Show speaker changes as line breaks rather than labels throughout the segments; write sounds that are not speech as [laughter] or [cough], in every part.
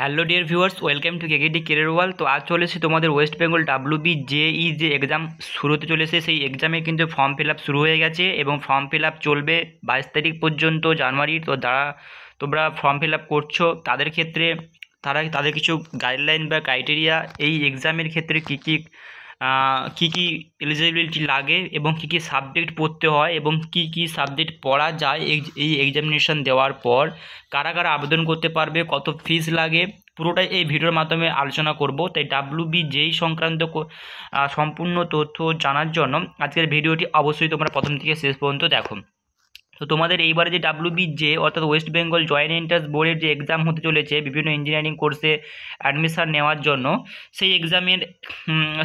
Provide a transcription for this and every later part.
hello dear viewers welcome to KKD career wall তো আজ চলেছে তোমাদের West Bengal W B JEE যে এক্সাম শুরুতে চলেছে সেই এক্সামে কিন্তু ফর্ম ফিল শুরু হয়ে গেছে এবং ফর্ম ফিল চলবে বাইশ তারিখ পর্যন্ত জানুয়ারির তো যারা তোমরা ফর্ম ফিল করছো তাদের ক্ষেত্রে তারা তাদের কিছু গাইডলাইন বা ক্রাইটেরিয়া এই এক্সামের ক্ষেত্রে কী কী কি কি এলিজিবিলিটি লাগে এবং কি কি সাবজেক্ট পড়তে হয় এবং কি কি সাবজেক্ট পড়া যায় এই এক্সামিনেশান দেওয়ার পর কারা কারা আবেদন করতে পারবে কত ফিস লাগে পুরোটাই এই ভিডিওর মাধ্যমে আলোচনা করব তাই ডাব্লু বি যেই সংক্রান্ত সম্পূর্ণ তথ্য জানার জন্য আজকের ভিডিওটি অবশ্যই তোমরা প্রথম থেকে শেষ পর্যন্ত দেখো তো তোমাদের এইবারে যে ডাব্লিউবি জে অর্থাৎ ওয়েস্ট বেঙ্গল জয়েন্ট এন্ট্রান্স বোর্ডের যে এক্সাম হতে চলেছে বিভিন্ন ইঞ্জিনিয়ারিং কোর্সে অ্যাডমিশান নেওয়ার জন্য সেই এক্সামের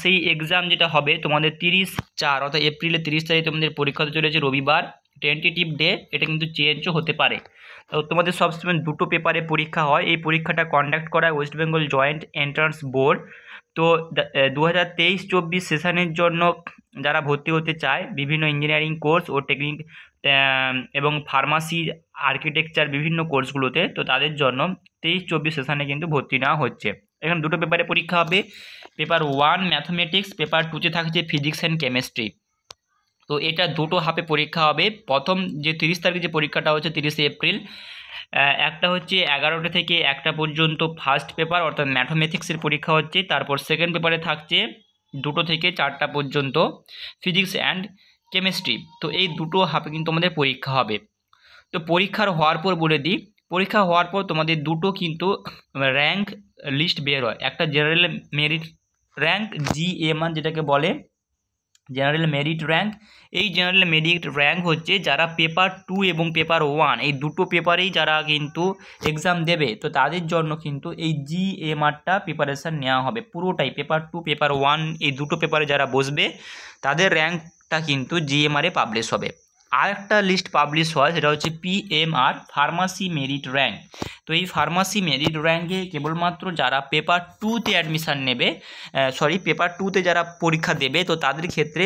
সেই এক্সাম যেটা হবে তোমাদের তিরিশ চার অর্থাৎ এপ্রিলের তিরিশ তারিখে তোমাদের পরীক্ষা চলেছে রবিবার টেন্টেটিভ ডে এটা কিন্তু চেঞ্জও হতে পারে তো তোমাদের সবসময় দুটো পেপারে পরীক্ষা হয় এই পরীক্ষাটা কন্ডাক্ট করা West Bengal Joint Entrance Board তো দু হাজার তেইশ চব্বিশ সেশানের জন্য যারা ভর্তি হতে চায় বিভিন্ন ইঞ্জিনিয়ারিং কোর্স ও টেকনিক এবং ফার্মাসি আর্কিটেকচার বিভিন্ন কোর্সগুলোতে তো তাদের জন্য তেইশ চব্বিশ সেশানে কিন্তু ভর্তি নেওয়া হচ্ছে এখানে দুটো পেপারে পরীক্ষা হবে পেপার ওয়ান ম্যাথমেটিক্স পেপার টুতে থাকছে ফিজিক্স অ্যান্ড কেমিস্ট্রি তো এটা দুটো হাফে পরীক্ষা হবে প্রথম যে তিরিশ তারিখে যে পরীক্ষাটা হচ্ছে তিরিশে এপ্রিল একটা হচ্ছে এগারোটা থেকে একটা পর্যন্ত ফার্স্ট পেপার অর্থাৎ ম্যাথমেটিক্সের পরীক্ষা হচ্ছে তারপর সেকেন্ড পেপারে থাকছে দুটো থেকে চারটা পর্যন্ত ফিজিক্স অ্যান্ড কেমিস্ট্রি তো এই দুটো হাফে কিন্তু তোমাদের পরীক্ষা হবে তো পরীক্ষার হওয়ার পর বলে দিই পরীক্ষা হওয়ার পর তোমাদের দুটো কিন্তু র্যাঙ্ক লিস্ট বের হয় একটা general merit rank G M one যেটাকে বলে জেনারেল মেরিট র্যাঙ্ক এই জেনারেল মেরিট র্যাঙ্ক হচ্ছে যারা পেপার টু এবং পেপার ওয়ান এই দুটো পেপারেই যারা কিন্তু এক্সাম দেবে তো তাদের জন্য কিন্তু এই জি এম আরটা প্রিপারেশান নেওয়া হবে পুরোটাই পেপার টু পেপার ওয়ান এই দুটো পেপারে যারা বসবে তাদের র্যাঙ্ক তা কিন্তু জিএমআরে পাবলিশ হবে আর একটা লিস্ট পাবলিশ হয় সেটা হচ্ছে পিএমআর ফার্মাসি মেরিট র্যাঙ্ক তো এই ফার্মাসি মেরিট র্যাঙ্কে কেবলমাত্র যারা পেপার টুতে অ্যাডমিশান নেবে সরি পেপার টুতে যারা পরীক্ষা দেবে তো তাদের ক্ষেত্রে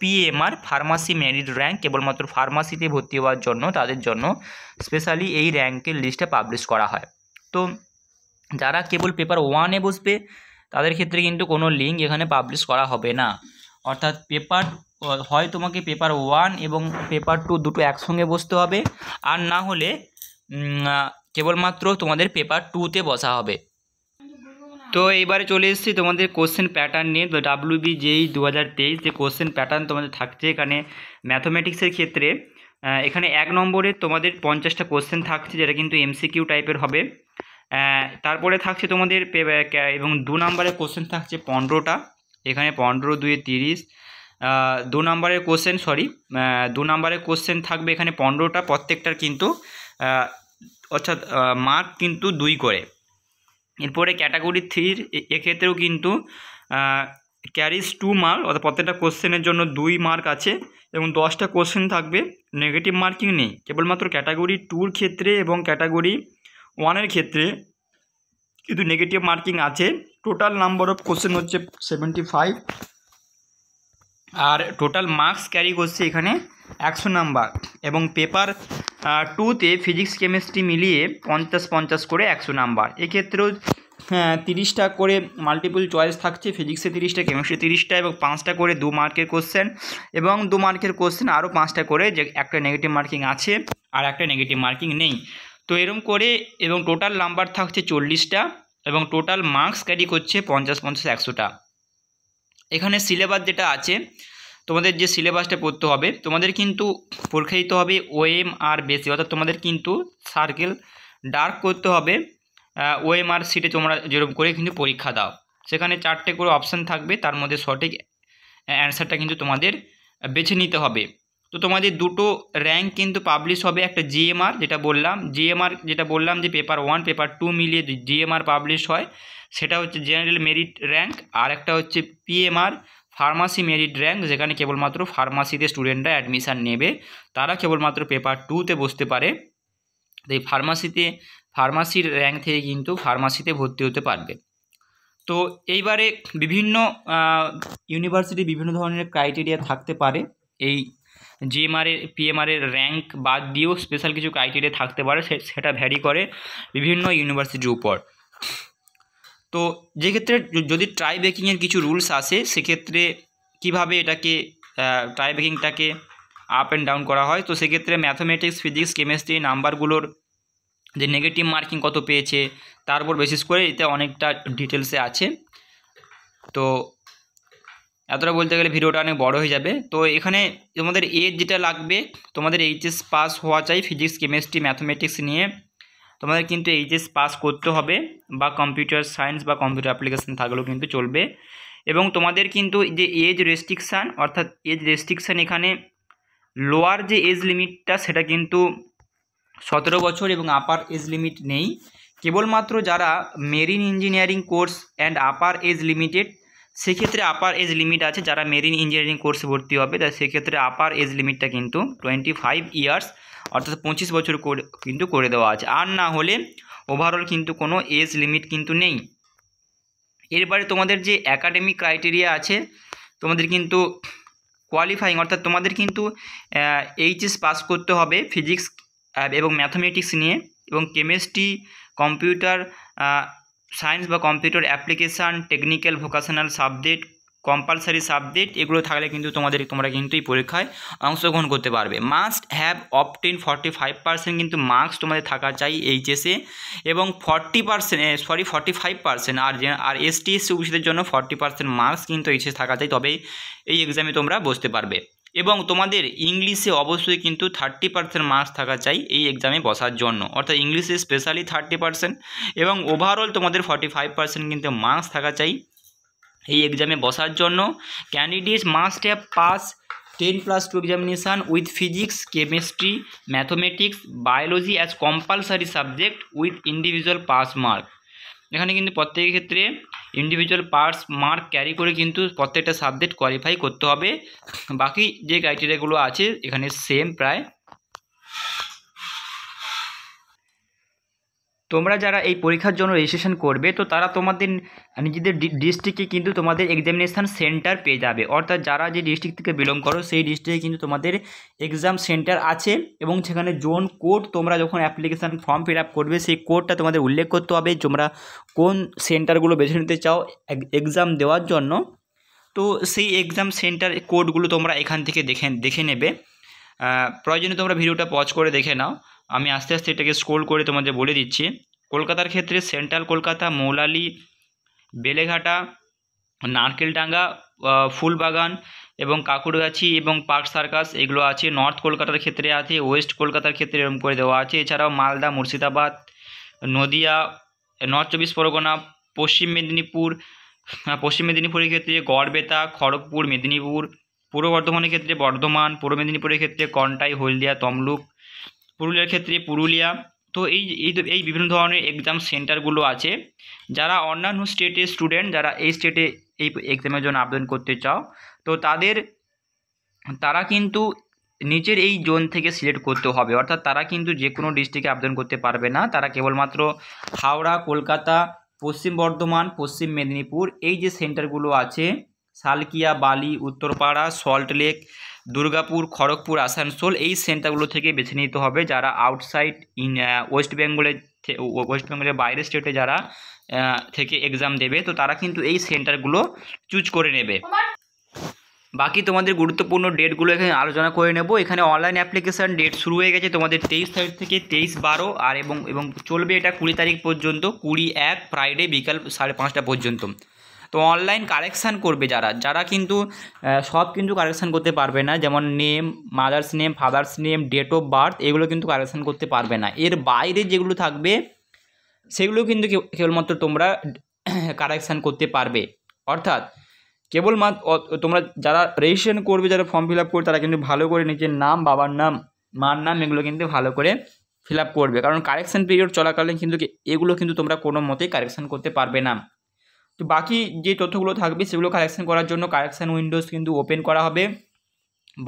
পিএমআর ফার্মাসি মেরিট র্যাঙ্ক কেবলমাত্র ফার্মাসিতে ভর্তি হওয়ার জন্য তাদের জন্য স্পেশালি এই র্যাঙ্কের লিস্টে পাবলিশ করা হয় তো যারা কেবল পেপার ওয়ানে বসবে তাদের ক্ষেত্রে কিন্তু কোনো লিঙ্ক এখানে পাবলিশ করা হবে না অর্থাৎ পেপার হয় তোমাকে পেপার ওয়ান এবং পেপার টু দুটো একসঙ্গে বসতে হবে আর না হলে কেবলমাত্র তোমাদের পেপার টুতে বসা হবে তো এইবারে চলে এসেছি তোমাদের কোশ্চেন প্যাটার্ন নিয়ে তো ডাব্লিউ বি যেই e দু হাজার তেইশ যে কোশ্চেন প্যাটার্ন তোমাদের থাকছে এখানে ম্যাথমেটিক্সের ক্ষেত্রে এখানে এক নম্বরে তোমাদের পঞ্চাশটা কোশ্চেন থাকছে যেটা কিন্তু এমসিকিউ টাইপের হবে তারপরে থাকছে তোমাদের এবং দু নম্বরে কোশ্চেন থাকছে পনেরোটা এখানে পনেরো দুয়ে তিরিশ দু নম্বরের কোশ্চেন সরি দু নম্বরের কোশ্চেন থাকবে এখানে পনেরোটা প্রত্যেকটার কিন্তু অর্থাৎ মার্ক কিন্তু দুই করে এরপরে ক্যাটাগরি থ্রির এক্ষেত্রেও কিন্তু ক্যারিজ টু মার্ক অর্থাৎ প্রত্যেকটা কোশ্চেনের জন্য দুই মার্ক আছে এবং দশটা কোশ্চেন থাকবে নেগেটিভ মার্কিং নেই কেবলমাত্র ক্যাটাগরি টুর ক্ষেত্রে এবং ক্যাটাগরি ওয়ানের ক্ষেত্রে কিন্তু নেগেটিভ মার্কিং আছে টোটাল নাম্বার অফ কোশ্চেন হচ্ছে সেভেন্টি ফাইভ আর টোটাল মার্কস ক্যারি করছে এখানে একশো নাম্বার এবং পেপার টুতে ফিজিক্স কেমিস্ট্রি মিলিয়ে পঞ্চাশ পঞ্চাশ করে একশো নাম্বার এক্ষেত্রেও হ্যাঁ, তিরিশটা করে মাল্টিপল চয়েস থাকছে ফিজিক্সে তিরিশটা কেমিস্ট্রি তিরিশটা এবং পাঁচটা করে দু মার্কের কোশ্চেন এবং দু মার্কের কোশ্চেন আরও পাঁচটা করে যে একটা নেগেটিভ মার্কিং আছে আর একটা নেগেটিভ মার্কিং নেই তো এরম করে এবং টোটাল নাম্বার থাকছে চল্লিশটা এবং টোটাল মার্কস ক্যারি করছে পঞ্চাশ পঞ্চাশ একশোটা এখানে সিলেবাস যেটা আছে তোমাদের যে সিলেবাসটা পড়তে হবে তোমাদের কিন্তু পরীক্ষা দিতে হবে ওএম আর বেসি অর্থাৎ তোমাদের কিন্তু সার্কেল ডার্ক করতে হবে ওএম আর সিটে তোমরা যেরকম করে কিন্তু পরীক্ষা দাও সেখানে চারটে করে অপশান থাকবে তার মধ্যে সঠিক অ্যান্সারটা কিন্তু তোমাদের বেছে নিতে হবে তো তোমাদের দুটো র্যাঙ্ক কিন্তু পাবলিশ হবে একটা জিএমআর যেটা বললাম জিএমআর যেটা বললাম যে পেপার ওয়ান পেপার টু মিলিয়ে জিএমআর পাবলিশ হয় সেটা হচ্ছে জেনারেল মেরিট র্যাঙ্ক আর একটা হচ্ছে পিএমআর ফার্মাসি মেরিট র্যাঙ্ক যেখানে কেবলমাত্র ফার্মাসিতে স্টুডেন্টরা অ্যাডমিশান নেবে তারা কেবলমাত্র পেপার টুতে বসতে পারে তো এই ফার্মাসিতে ফার্মাসির র্যাঙ্ক থেকে কিন্তু ফার্মাসিতে ভর্তি হতে পারবে তো এইবারে বিভিন্ন ইউনিভার্সিটি বিভিন্ন ধরনের ক্রাইটেরিয়া থাকতে পারে এই জিএমআরের পিএমআরের র্যাঙ্ক বাদ দিয়েও স্পেশাল কিছু ক্রাইটেরিয়া থাকতে পারে সেটা ভ্যারি করে বিভিন্ন ইউনিভার্সিটির উপর তো যেক্ষেত্রে যদি ট্রাই বেকিংয়ের কিছু রুলস আসে সেক্ষেত্রে কিভাবে এটাকে ট্রাই বেকিংটাকে আপ অ্যান্ড ডাউন করা হয় তো সেক্ষেত্রে ম্যাথমেটিক্স ফিজিক্স কেমিস্ট্রি নাম্বারগুলোর যে নেগেটিভ মার্কিং কত পেয়েছে তার উপর বেসিস করে এতে অনেকটা ডিটেলসে আছে তো এতটা বলতে গেলে ভিডিওটা অনেক বড় হয়ে যাবে তো এখানে তোমাদের এজ যেটা লাগবে তোমাদের এইচএস পাস হওয়া চাই ফিজিক্স কেমিস্ট্রি ম্যাথমেটিক্স নিয়ে তোমাদের কিন্তু এইচএস পাস করতে হবে বা কম্পিউটার সায়েন্স বা কম্পিউটার অ্যাপ্লিকেশান থাকলেও কিন্তু চলবে এবং তোমাদের কিন্তু যে এজ রেস্ট্রিকশান অর্থাৎ এজ রেস্ট্রিকশান এখানে লোয়ার যে এজ লিমিটটা সেটা কিন্তু সতেরো বছর এবং আপার এজ লিমিট নেই কেবলমাত্র যারা marine engineering course and upper age limited সেক্ষেত্রে আপার এজ লিমিট আছে যারা মেরিন ইঞ্জিনিয়ারিং কোর্সে ভর্তি হবে তাই সেক্ষেত্রে আপার এজ লিমিটটা কিন্তু টোয়েন্টি ফাইভ ইয়ার্স অর্থাৎ পঁচিশ বছর কিন্তু করে দেওয়া আছে আর না হলে ওভারঅল কিন্তু কোনো এজ লিমিট কিন্তু নেই এরপরে তোমাদের যে অ্যাকাডেমিক ক্রাইটেরিয়া আছে তোমাদের কিন্তু কোয়ালিফাইং অর্থাৎ তোমাদের কিন্তু এইচএস পাস করতে হবে ফিজিক্স এবং ম্যাথামেটিক্স নিয়ে এবং কেমিস্ট্রি কম্পিউটার সায়েন্স বা computer application technical vocational subject compulsory subject এগুলো থাকলে কিন্তু তোমাদের তোমরা কিন্তু এই পরীক্ষায় অংশগ্রহণ করতে পারবে must have obtain forty five percent কিন্তু মার্কস তোমাদের থাকা চাই এইচএসে এবং forty percent sorry forty five percent আর আর এসটি এসসি ওবিসিদের জন্য ফর্টি পার্সেন্ট মার্কস কিন্তু এইচএসে থাকা চাই তবে এই এক্সামে তোমরা বসতে পারবে এবং তোমাদের ইংলিশে অবশ্যই কিন্তু থার্টি পার্সেন্ট মার্কস থাকা চাই এই এক্সামে বসার জন্য অর্থাৎ ইংলিশে স্পেশালি থার্টি পার্সেন্ট এবং ওভারঅল তোমাদের ফর্টি ফাইভ পার্সেন্ট কিন্তু মার্কস থাকা চাই এই এক্সামে বসার জন্য candidates must have pass ten plus two examination with physics chemistry mathematics biology as compulsory subject with individual pass mark এখানে কিন্তু প্রত্যেকের ক্ষেত্রে ইন্ডিভিজুয়াল পার্টস মার্ক ক্যারি করে কিন্তু প্রত্যেকটা সাবজেক্ট কোয়ালিফাই করতে হবে বাকি যে ক্রাইটেরিয়াগুলো আছে এখানে সেম প্রায় তোমরা যারা এই পরীক্ষার জন্য রেজিস্ট্রেশন করবে তো তারা তোমাদের নিজেদের ডিস্ট্রিক্টে কিন্তু তোমাদের এক্সামিনেশান সেন্টার পেয়ে যাবে অর্থাৎ যারা যে ডিস্ট্রিক্ট থেকে বিলং করো সেই ডিস্ট্রিক্টে কিন্তু তোমাদের এক্সাম সেন্টার আছে এবং সেখানে জোন কোড তোমরা যখন অ্যাপ্লিকেশান ফর্ম ফিল আপ করবে সেই কোডটা তোমাদের উল্লেখ করতে হবে তোমরা কোন সেন্টারগুলো বেছে নিতে চাও এক্সাম দেওয়ার জন্য তো সেই এক্সাম সেন্টার কোডগুলো তোমরা এখান থেকে দেখে দেখে নেবে প্রয়োজনে তোমরা ভিডিওটা পজ করে দেখে নাও আমি আস্তে আস্তে এটাকে স্ক্রোল করে তোমাদের বলে দিচ্ছি কলকাতার ক্ষেত্রে সেন্ট্রাল কলকাতা মৌলালি বেলেঘাটা নারকেলডাঙ্গা ফুলবাগান এবং কাকুরগাছি এবং পার্ক সার্কাস এগুলো আছে নর্থ কলকাতার ক্ষেত্রে আছে ওয়েস্ট কলকাতার ক্ষেত্রে এরকম করে দেওয়া আছে এছাড়াও মালদা মুর্শিদাবাদ নদিয়া নর্থ চব্বিশ পরগনা পশ্চিম মেদিনীপুর পশ্চিম মেদিনীপুরের ক্ষেত্রে গড়বেতা খড়গপুর মেদিনীপুর পূর্ব বর্ধমানের ক্ষেত্রে বর্ধমান পূর্ব মেদিনীপুরের ক্ষেত্রে কন্টাই হলদিয়া তমলুক পুরুলিয়ার ক্ষেত্রে পুরুলিয়া তো এই এই বিভিন্ন ধরনের এক্সাম সেন্টারগুলো আছে যারা অন্যান্য স্টেটের স্টুডেন্ট যারা এই স্টেটে এই এক্সামের জন্য আবেদন করতে চাও তো তাদের তারা কিন্তু নিচের এই জোন থেকে সিলেক্ট করতে হবে অর্থাৎ তারা কিন্তু যে কোনো ডিস্ট্রিক্টে আবেদন করতে পারবে না তারা কেবলমাত্র হাওড়া কলকাতা পশ্চিম বর্ধমান পশ্চিম মেদিনীপুর এই যে সেন্টারগুলো আছে সালকিয়া বালি উত্তরপাড়া সল্টলেক দুর্গাপুর খড়গপুর আসানসোল এই সেন্টারগুলো থেকে বেছে নিতে হবে যারা আউটসাইড ইন ওয়েস্ট বেঙ্গলের ওয়েস্ট বেঙ্গলের বাইরের স্টেটে যারা থেকে এক্সাম দেবে তো তারা কিন্তু এই সেন্টারগুলো চুজ করে নেবে বাকি তোমাদের গুরুত্বপূর্ণ ডেটগুলো এখানে আলোচনা করে নেব এখানে অনলাইন অ্যাপ্লিকেশান ডেট শুরু হয়ে গেছে তোমাদের তেইশ তারিখ থেকে তেইশ বারো আর এবং এবং চলবে এটা কুড়ি তারিখ পর্যন্ত কুড়ি এক ফ্রাইডে বিকাল সাড়ে পাঁচটা পর্যন্ত তো অনলাইন কারেকশান করবে যারা যারা কিন্তু সব কিন্তু কারেকশান করতে পারবে না যেমন name mother's name father's name date of birth এগুলো কিন্তু কারেকশান করতে পারবে না এর বাইরে যেগুলো থাকবে সেগুলো কিন্তু কেবলমাত্র তোমরা কারেকশান [coughs] করতে পারবে অর্থাৎ কেবলমাত্র তোমরা যারা রেজিস্ট্রেশন করবে যারা ফর্ম ফিল আপ করবে তারা কিন্তু ভালো করে নিজের নাম বাবার নাম মার নাম এগুলো কিন্তু ভালো করে ফিল আপ করবে কারণ কারেকশান পিরিয়ড চলাকালীন কিন্তু এগুলো কিন্তু তোমরা কোনো মতেই কারেকশান করতে পারবে না তো বাকি যে তথ্যগুলো থাকবে সেগুলো কালেকশান করার জন্য কালেকশান উইন্ডোজ কিন্তু ওপেন করা হবে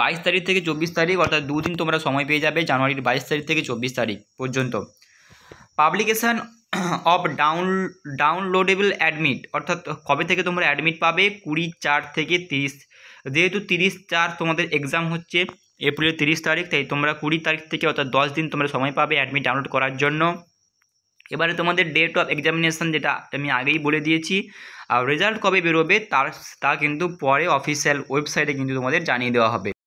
বাইশ তারিখ থেকে চব্বিশ তারিখ অর্থাৎ দুদিন তোমরা সময় পেয়ে যাবে জানুয়ারির বাইশ তারিখ থেকে চব্বিশ তারিখ পর্যন্ত publication of down downloadable admit অর্থাৎ কবে থেকে তোমরা অ্যাডমিট পাবে কুড়ি চার থেকে তিরিশ যেহেতু তিরিশ চার তোমাদের এক্সাম হচ্ছে এপ্রিলের তিরিশ তারিখ তাই তোমরা কুড়ি তারিখ থেকে অর্থাৎ দশ দিন তোমরা সময় পাবে অ্যাডমিট ডাউনলোড করার জন্য এবারে তোমাদের ডেট অফ এক্সামিনেশান যেটা আমি আগেই বলে দিয়েছি আর রেজাল্ট কবে বেরোবে তার তা কিন্তু পরে অফিসিয়াল ওয়েবসাইটে কিন্তু তোমাদের জানিয়ে দেওয়া হবে